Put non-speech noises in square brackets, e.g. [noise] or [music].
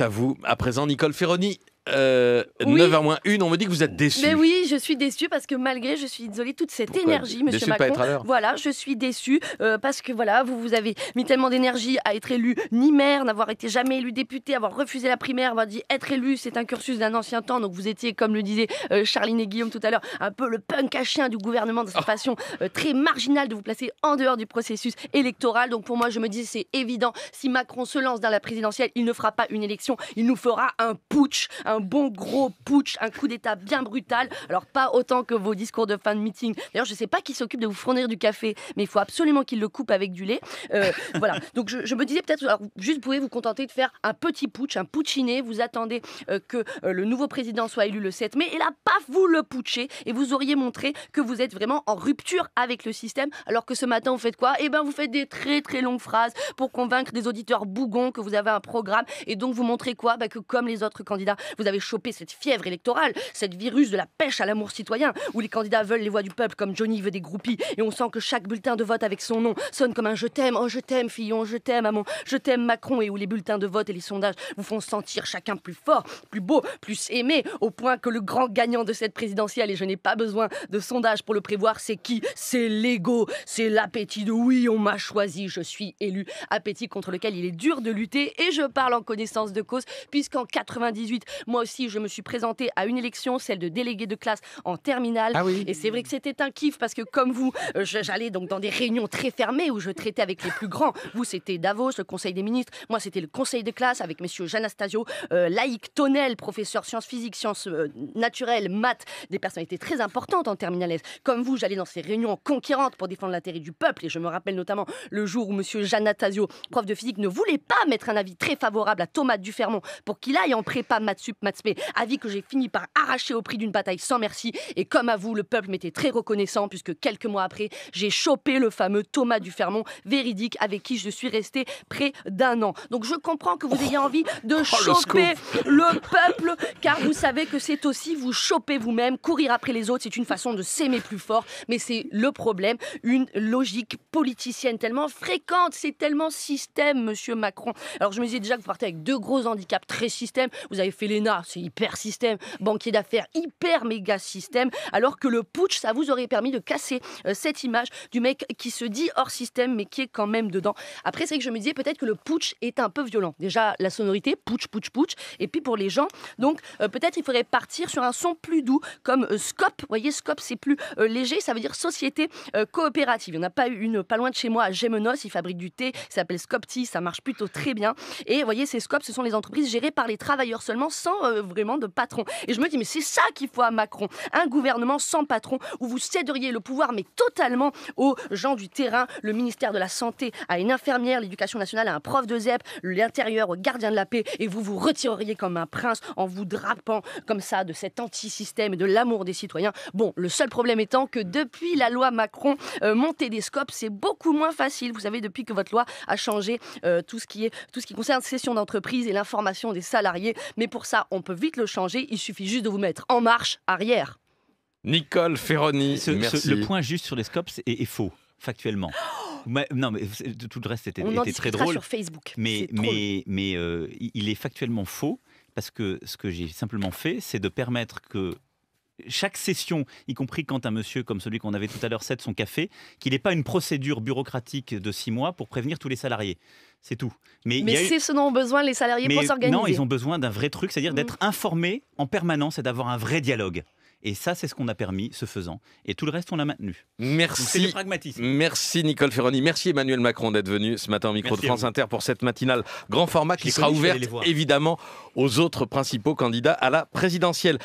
à vous. À présent, Nicole Ferroni. 9h euh, moins 1, on me dit que vous êtes déçu. Mais oui, je suis déçu parce que malgré, je suis désolée, toute cette énergie, monsieur Macron. être à voilà, je suis déçu euh, parce que voilà, vous, vous avez mis tellement d'énergie à être élu ni maire, n'avoir été jamais élu député, avoir refusé la primaire, avoir dit être élu, c'est un cursus d'un ancien temps. Donc vous étiez, comme le disait euh, Charline et Guillaume tout à l'heure, un peu le punk à chien du gouvernement de cette oh. façon euh, très marginale de vous placer en dehors du processus électoral. Donc pour moi, je me dis, c'est évident, si Macron se lance dans la présidentielle, il ne fera pas une élection, il nous fera un putsch, un un bon gros putsch, un coup d'État bien brutal. Alors pas autant que vos discours de fin de meeting. D'ailleurs, je ne sais pas qui s'occupe de vous fournir du café, mais il faut absolument qu'il le coupe avec du lait. Euh, [laughs] voilà. Donc je, me disais peut-être, juste vous pouvez vous contenter de faire un petit putsch, un putschiné. Vous attendez euh, que euh, le nouveau président soit élu le 7 mai et là, paf, vous le putchez et vous auriez montré que vous êtes vraiment en rupture avec le système. Alors que ce matin, vous faites quoi Eh ben, vous faites des très très longues phrases pour convaincre des auditeurs bougons que vous avez un programme et donc vous montrez quoi bah, Que comme les autres candidats, vous vous avez chopé cette fièvre électorale, cette virus de la pêche à l'amour citoyen, où les candidats veulent les voix du peuple comme Johnny veut des groupies, et on sent que chaque bulletin de vote avec son nom sonne comme un je t'aime, oh je t'aime Fillon, je t'aime Amon, je t'aime Macron, et où les bulletins de vote et les sondages vous font sentir chacun plus fort, plus beau, plus aimé, au point que le grand gagnant de cette présidentielle, et je n'ai pas besoin de sondage pour le prévoir, c'est qui C'est l'ego, c'est l'appétit de oui, on m'a choisi, je suis élu, appétit contre lequel il est dur de lutter, et je parle en connaissance de cause, puisqu'en 98, moi aussi, je me suis présentée à une élection, celle de délégué de classe en terminale. Ah Et c'est vrai que c'était un kiff parce que comme vous, euh, j'allais donc dans des réunions très fermées où je traitais avec les plus grands. Vous, c'était Davos, le Conseil des ministres. Moi, c'était le Conseil de classe avec monsieur Janastasio, euh, Laïc Tonnel, professeur sciences physiques, sciences euh, naturelles, maths, des personnalités très importantes en terminale. Comme vous, j'allais dans ces réunions conquérantes pour défendre l'intérêt du peuple. Et je me rappelle notamment le jour où monsieur Janastasio, prof de physique, ne voulait pas mettre un avis très favorable à Thomas Dufermont pour qu'il aille en prépa maths sup mais avis que j'ai fini par arracher au prix d'une bataille sans merci. Et comme à vous, le peuple m'était très reconnaissant, puisque quelques mois après, j'ai chopé le fameux Thomas Dufermont, véridique, avec qui je suis resté près d'un an. Donc je comprends que vous ayez envie de [laughs] oh, choper le, le, peuple, car vous savez que c'est aussi vous choper vous-même, courir après les autres, c'est une façon de s'aimer plus fort, mais c'est le problème, une logique politicienne tellement fréquente, c'est tellement système, monsieur Macron. Alors je me disais déjà que vous partez avec deux gros handicaps très système, vous avez fait les c'est hyper système, banquier d'affaires, hyper méga système, alors que le putsch, ça vous aurait permis de casser euh, cette image du mec qui se dit hors système, mais qui est quand même dedans. Après, c'est que je me disais peut-être que le putsch est un peu violent. Déjà, la sonorité, putsch, putsch, putsch, et puis pour les gens, donc euh, peut-être il faudrait partir sur un son plus doux, comme euh, Scope. Vous voyez, Scope, c'est plus léger, ça veut dire société coopérative. Il n'y en a pas une pas loin de chez moi à Gémenos, il fabrique du thé, ça s'appelle Scopti, ça marche plutôt très bien. Et vous voyez, ces Scopes, ce sont les entreprises gérées par les travailleurs seulement, sans euh, vraiment de patron. Et je me dis, mais c'est ça qu'il faut à Macron. Un gouvernement sans patron où vous céderiez le pouvoir, mais totalement aux gens du terrain. Le ministère de la Santé à une infirmière, l'éducation nationale à un prof de ZEP, l'intérieur au gardien de la paix. Et vous vous retireriez comme un prince en vous drapant comme ça de cet anti-système et de l'amour des citoyens. Bon, le seul problème étant que depuis la loi Macron, Mon euh, monter des scopes, c'est beaucoup moins facile. Vous savez, depuis que votre loi a changé euh, tout, ce qui est, tout ce qui concerne cession d'entreprise et l'information des salariés. Mais pour ça, on peut vite le changer. Il suffit juste de vous mettre en marche arrière. Nicole Ferroni, le point juste sur les scopes est, faux, factuellement. Oh non, mais tout le reste était, on était en très drôle. sur Facebook. Mais, mais, mais euh, il est factuellement faux parce que ce que j'ai simplement fait, c'est de permettre que chaque session, y compris quand un monsieur comme celui qu'on avait tout à l'heure, cède son café, qu'il n'ait pas une procédure bureaucratique de six mois pour prévenir tous les salariés. C'est tout. Mais, Mais c'est ce dont ont besoin les salariés pour s'organiser. Non, ils ont besoin d'un vrai truc, c'est-à-dire mm. d'être informés en permanence et d'avoir un vrai dialogue. Et ça, c'est ce qu'on a permis, ce faisant. Et tout le reste, on l'a maintenu. Merci. Merci Nicole Ferroni. Merci Emmanuel Macron d'être venu ce matin au micro de France Inter pour cette matinale grand format qui sera ouverte évidemment aux autres principaux candidats à la présidentielle.